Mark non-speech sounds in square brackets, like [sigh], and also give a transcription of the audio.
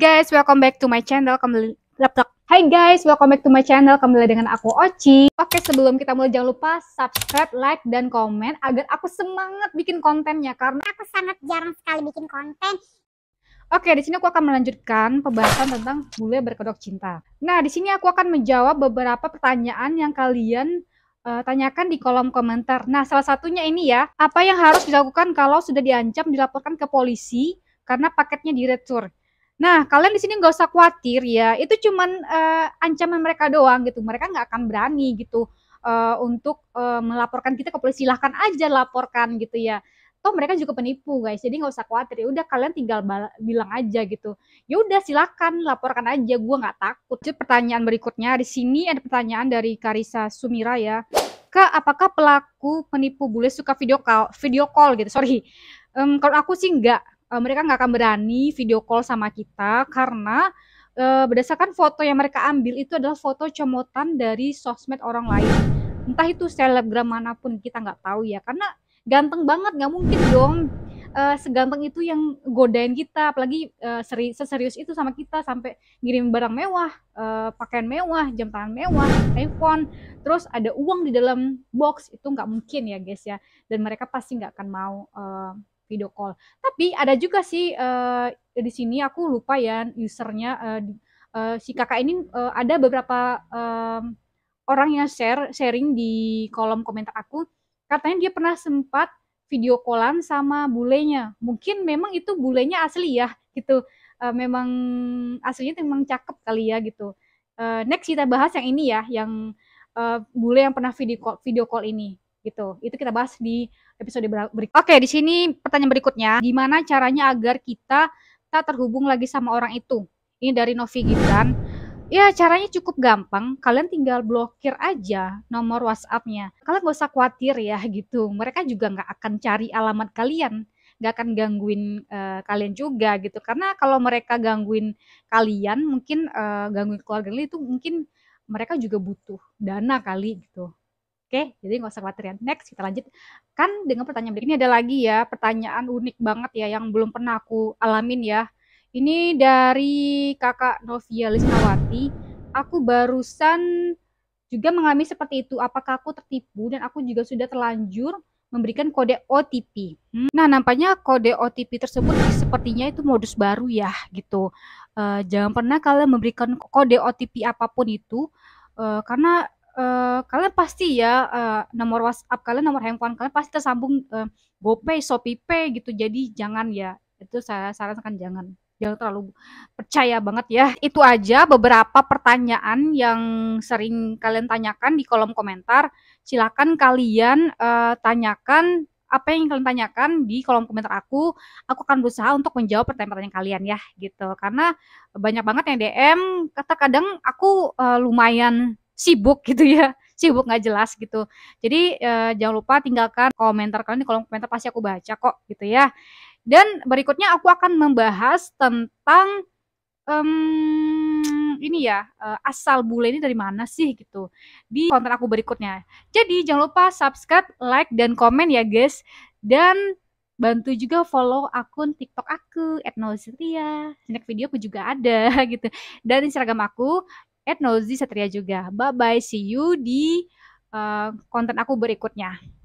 Guys, welcome back to my channel. Kembali laptop. Hai guys, welcome back to my channel. Kembali dengan aku Oci. Oke, sebelum kita mulai jangan lupa subscribe, like, dan komen agar aku semangat bikin kontennya karena aku sangat jarang sekali bikin konten. Oke, di sini aku akan melanjutkan pembahasan tentang bule berkedok cinta. Nah, di sini aku akan menjawab beberapa pertanyaan yang kalian uh, tanyakan di kolom komentar. Nah, salah satunya ini ya, apa yang harus dilakukan kalau sudah diancam dilaporkan ke polisi karena paketnya diretur? Nah, kalian di sini nggak usah khawatir ya, itu cuman uh, ancaman mereka doang gitu. Mereka nggak akan berani gitu uh, untuk uh, melaporkan kita ke polisi. Silahkan aja laporkan gitu ya. Toh mereka juga penipu guys, jadi nggak usah khawatir. Ya udah kalian tinggal bilang aja gitu. Ya udah silakan laporkan aja, gue nggak takut. Jadi pertanyaan berikutnya di sini ada pertanyaan dari Karisa Sumira ya. Kak, apakah pelaku penipu boleh suka video call, video call gitu? Sorry, um, kalau aku sih nggak uh, mereka nggak akan berani video call sama kita karena uh, berdasarkan foto yang mereka ambil itu adalah foto comotan dari sosmed orang lain. Entah itu selebgram manapun kita nggak tahu ya karena ganteng banget nggak mungkin dong uh, seganteng itu yang godain kita apalagi uh, seri, seserius itu sama kita sampai ngirim barang mewah uh, pakaian mewah jam tangan mewah iPhone, terus ada uang di dalam box itu nggak mungkin ya guys ya dan mereka pasti nggak akan mau uh, video call. Tapi ada juga sih uh, di sini aku lupa ya usernya uh, uh, si kakak ini uh, ada beberapa uh, orang yang share sharing di kolom komentar aku katanya dia pernah sempat video callan sama bulenya. Mungkin memang itu bulenya asli ya gitu. Uh, memang aslinya itu memang cakep kali ya gitu. Uh, next kita bahas yang ini ya, yang uh, bule yang pernah video call, video call ini gitu. Itu kita bahas di episode berikut. Oke, di sini pertanyaan berikutnya, gimana caranya agar kita tak terhubung lagi sama orang itu? Ini dari Novi Gibran. Ya, caranya cukup gampang. Kalian tinggal blokir aja nomor WhatsApp-nya. Kalian gak usah khawatir ya gitu. Mereka juga nggak akan cari alamat kalian nggak akan gangguin uh, kalian juga gitu karena kalau mereka gangguin kalian mungkin uh, gangguin keluarga kalian itu mungkin mereka juga butuh dana kali gitu Oke, jadi nggak usah khawatir ya. Next, kita lanjut. Kan dengan pertanyaan berikutnya ada lagi ya, pertanyaan unik banget ya yang belum pernah aku alamin ya. Ini dari kakak Novia Lisnawati. Aku barusan juga mengalami seperti itu. Apakah aku tertipu dan aku juga sudah terlanjur memberikan kode OTP. Hmm. Nah, nampaknya kode OTP tersebut sepertinya itu modus baru ya, gitu. Uh, jangan pernah kalian memberikan kode OTP apapun itu, uh, karena Eh, kalian pasti ya uh, nomor WhatsApp kalian, nomor handphone kalian pasti tersambung uh, GoPay, ShopeePay gitu. Jadi jangan ya. Itu saya sarankan jangan. Jangan terlalu percaya banget ya. Itu aja beberapa pertanyaan yang sering kalian tanyakan di kolom komentar. Silakan kalian uh, tanyakan apa yang kalian tanyakan di kolom komentar aku, aku akan berusaha untuk menjawab pertanyaan-pertanyaan kalian ya gitu. Karena banyak banget yang DM, kata kadang aku uh, lumayan sibuk [laughs] gitu ya sibuk nggak jelas gitu jadi eh, jangan lupa tinggalkan komentar kalian di kolom komentar pasti aku baca kok gitu ya dan berikutnya aku akan membahas tentang um, ini ya eh, asal bule ini dari mana sih gitu di konten aku berikutnya. Jadi jangan lupa subscribe, like dan komen ya guys dan bantu juga follow akun TikTok aku @nolsitria. Snack video aku juga ada [laughs] gitu dan Instagram aku Nozi Satria juga. Bye bye, see you di uh, konten aku berikutnya.